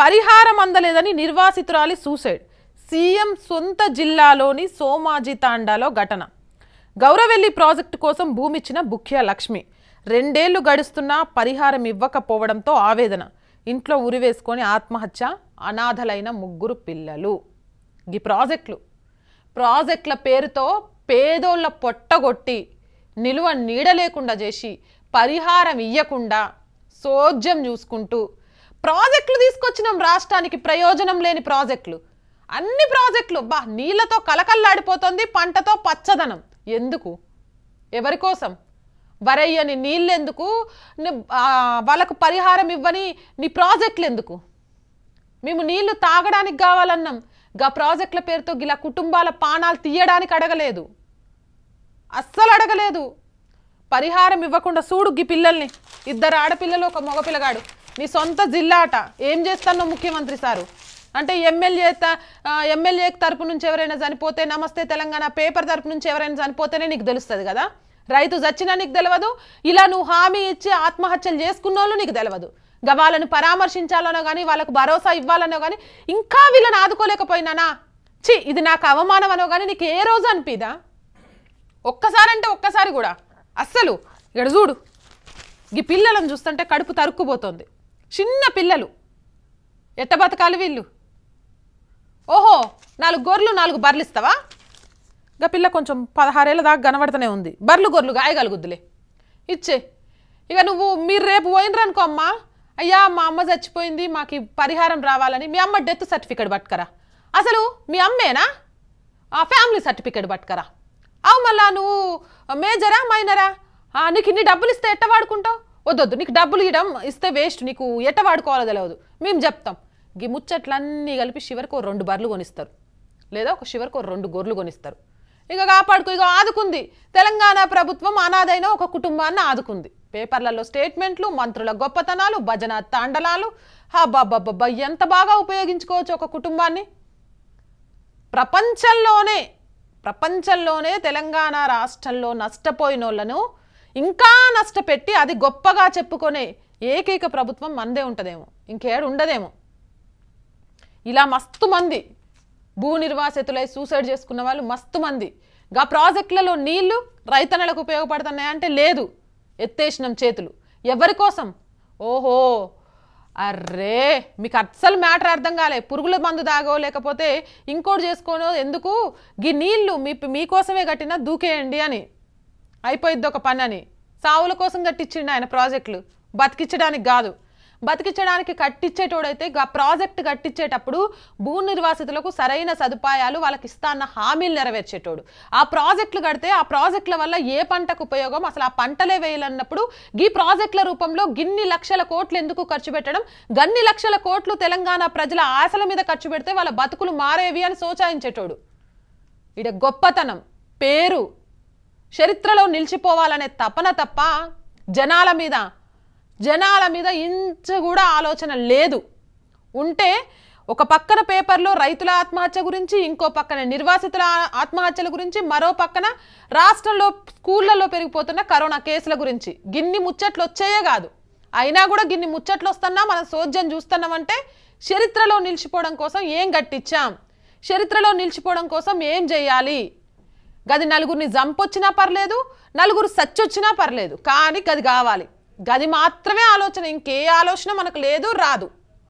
పరిహారం అందలేదని నిర్వాసితురాలి suicide CM సొంత జిల్లాలోని సోమాజి తాండాలో ఘటన గౌరవెల్లి ప్రాజెక్టు కోసం భూమిచ్చిన బుఖ్య లక్ష్మి రెండేళ్లు గడుస్తున్నా పరిహారం ఇవ్వకపోవడంతో ఆవేదన ఇంట్లో ఉరివేసుకొని ఆత్మహత్య అనాథలైన ముగ్గురు పిల్లలు ఈ ప్రాజెక్టులు ప్రాజెక్టుల పేరుతో పేదోళ్ళ పొట్టగొట్టి నిలువ నీడలేకుండా చేసి పరిహారం ఇయ్యకుండా సోజ్యం చూసుకుంటూ ప్రాజెక్టులు తీసుకొచ్చినాం రాష్ట్రానికి ప్రయోజనం లేని ప్రాజెక్టులు అన్ని ప్రాజెక్టులు బా నీళ్లతో కలకల్లాడిపోతుంది పంటతో పచ్చదనం ఎందుకు ఎవరి కోసం వరయ్యని నీళ్ళెందుకు వాళ్ళకు పరిహారం ఇవ్వని నీ ప్రాజెక్టులు ఎందుకు మేము నీళ్లు తాగడానికి కావాలన్నాం గా ప్రాజెక్టుల పేరుతో గిలా కుటుంబాల పానాలు తీయడానికి అడగలేదు అస్సలు అడగలేదు పరిహారం ఇవ్వకుండా సూడు గీ పిల్లల్ని ఇద్దరు ఆడపిల్లలు ఒక మగపిల్లగాడు నీ సొంత జిల్లా అట ఏం చేస్తానో ముఖ్యమంత్రి సారు అంటే ఎమ్మెల్యే ఎమ్మెల్యే తరపు నుంచి ఎవరైనా చనిపోతే నమస్తే తెలంగాణ పేపర్ తరపు నుంచి ఎవరైనా చనిపోతేనే నీకు తెలుస్తుంది కదా రైతు చచ్చినా నీకు తెలియదు ఇలా నువ్వు హామీ ఇచ్చి ఆత్మహత్యలు చేసుకున్న నీకు తెలియదు వాళ్ళను పరామర్శించాలనో కానీ వాళ్ళకు భరోసా ఇవ్వాలనో కానీ ఇంకా వీళ్ళని ఆదుకోలేకపోయినానా చి ఇది నాకు అవమానం అనో కానీ నీకు ఏ రోజు అనిపిదా ఒక్కసారి అంటే ఒక్కసారి కూడా అస్సలు ఇక్కడ చూడు ఈ పిల్లలను చూస్తుంటే కడుపు తరుక్కుపోతుంది చిన్న పిల్లలు ఎట్ట బతకాలి వీళ్ళు ఓహో నాలుగు గొర్రెలు నాలుగు బర్రెలు ఇస్తావా ఇక పిల్ల కొంచెం పదహారేళ్ళ దాకా కనబడుతూనే ఉంది బర్రెలు గొర్రెలు గాయగలుగుద్దులే ఇచ్చే ఇక నువ్వు మీరు రేపు పోయినరనుకో అమ్మా అయ్యా మా అమ్మ చచ్చిపోయింది మాకు పరిహారం రావాలని మీ అమ్మ డెత్ సర్టిఫికేట్ పట్టుకరా అసలు మీ అమ్మేనా ఆ ఫ్యామిలీ సర్టిఫికేట్ పట్టుకరా అవు మళ్ళా నువ్వు మేజరా మైనరా నీకు ఇన్ని డబ్బులు ఇస్తే ఎట్ట వాడుకుంటావు వద్దొద్దు నీకు డబ్బులు ఇవ్వడం ఇస్తే వేస్ట్ నీకు ఎట వాడుకోవాలో తెలియదు మేము చెప్తాం ఈ ముచ్చట్లన్నీ కలిపి శివరికి రెండు బర్లు కొనిస్తారు లేదా ఒక శివరికి రెండు గొర్రెలు కొనిస్తారు ఇక కాపాడుకో ఇక ఆదుకుంది తెలంగాణ ప్రభుత్వం అనాథైన ఒక కుటుంబాన్ని ఆదుకుంది పేపర్లలో స్టేట్మెంట్లు మంత్రుల గొప్పతనాలు భజన తాండలాలు హాబాబాబ్బా ఎంత బాగా ఉపయోగించుకోవచ్చు ఒక కుటుంబాన్ని ప్రపంచంలోనే ప్రపంచంలోనే తెలంగాణ రాష్ట్రంలో నష్టపోయిన వాళ్ళను ఇంకా నష్టపెట్టి అది గొప్పగా చెప్పుకునే ఏకైక ప్రభుత్వం మందే ఉంటుందేమో ఇంకేడు ఉండదేమో ఇలా మస్తు మంది భూ నిర్వాసితులై సూసైడ్ చేసుకున్న వాళ్ళు మస్తు మంది గా ప్రాజెక్టులలో నీళ్లు రైతన్నలకు ఉపయోగపడుతున్నాయంటే లేదు ఎత్తేసినాం చేతులు ఎవరి కోసం ఓహో అర్రే మీకు అస్సలు మ్యాటర్ అర్థం కాలే పురుగుల మందు దాగో లేకపోతే ఇంకోటి చేసుకోనో ఎందుకు గీ నీళ్లు మీ మీకోసమే కట్టినా దూకేయండి అని అయిపోయిద్ది ఒక పని అని సావుల కోసం కట్టించిండు ఆయన ప్రాజెక్టులు బతికించడానికి కాదు బతికించడానికి కట్టించేటోడైతే ఆ ప్రాజెక్ట్ కట్టించేటప్పుడు భూ నిర్వాసితులకు సరైన సదుపాయాలు వాళ్ళకి ఇస్తా అన్న హామీలు నెరవేర్చేటోడు ఆ ప్రాజెక్టులు కడితే ఆ ప్రాజెక్టుల వల్ల ఏ పంటకు ఉపయోగం అసలు ఆ పంటలే వేయాలన్నప్పుడు ఈ ప్రాజెక్టుల రూపంలో గిన్ని లక్షల కోట్లు ఎందుకు ఖర్చు పెట్టడం గన్ని లక్షల కోట్లు తెలంగాణ ప్రజల ఆశల మీద ఖర్చు పెడితే వాళ్ళ బతుకులు మారేవి అని సోచాయించేటోడు ఇడ గొప్పతనం పేరు చరిత్రలో నిలిచిపోవాలనే తపన తప్ప జనాల మీద జనాల మీద ఇంచ కూడా ఆలోచన లేదు ఉంటే ఒక పక్కన పేపర్లో రైతుల ఆత్మహత్య గురించి ఇంకో పక్కన నిర్వాసితుల ఆత్మహత్యల గురించి మరో పక్కన రాష్ట్రంలో స్కూళ్ళల్లో పెరిగిపోతున్న కరోనా కేసుల గురించి గిన్ని ముచ్చట్లు వచ్చేయే కాదు అయినా కూడా గిన్ని ముచ్చట్లు వస్తున్నా మనం సోద్యం చూస్తున్నామంటే చరిత్రలో నిలిచిపోవడం కోసం ఏం గట్టించాం చరిత్రలో నిలిచిపోవడం కోసం ఏం చేయాలి గది నలుగురిని చంపొచ్చినా పర్లేదు నలుగురు సచ్చొచ్చినా పర్లేదు కానీ గది కావాలి గది మాత్రమే ఆలోచన ఇంకే ఆలోచన మనకు లేదు రాదు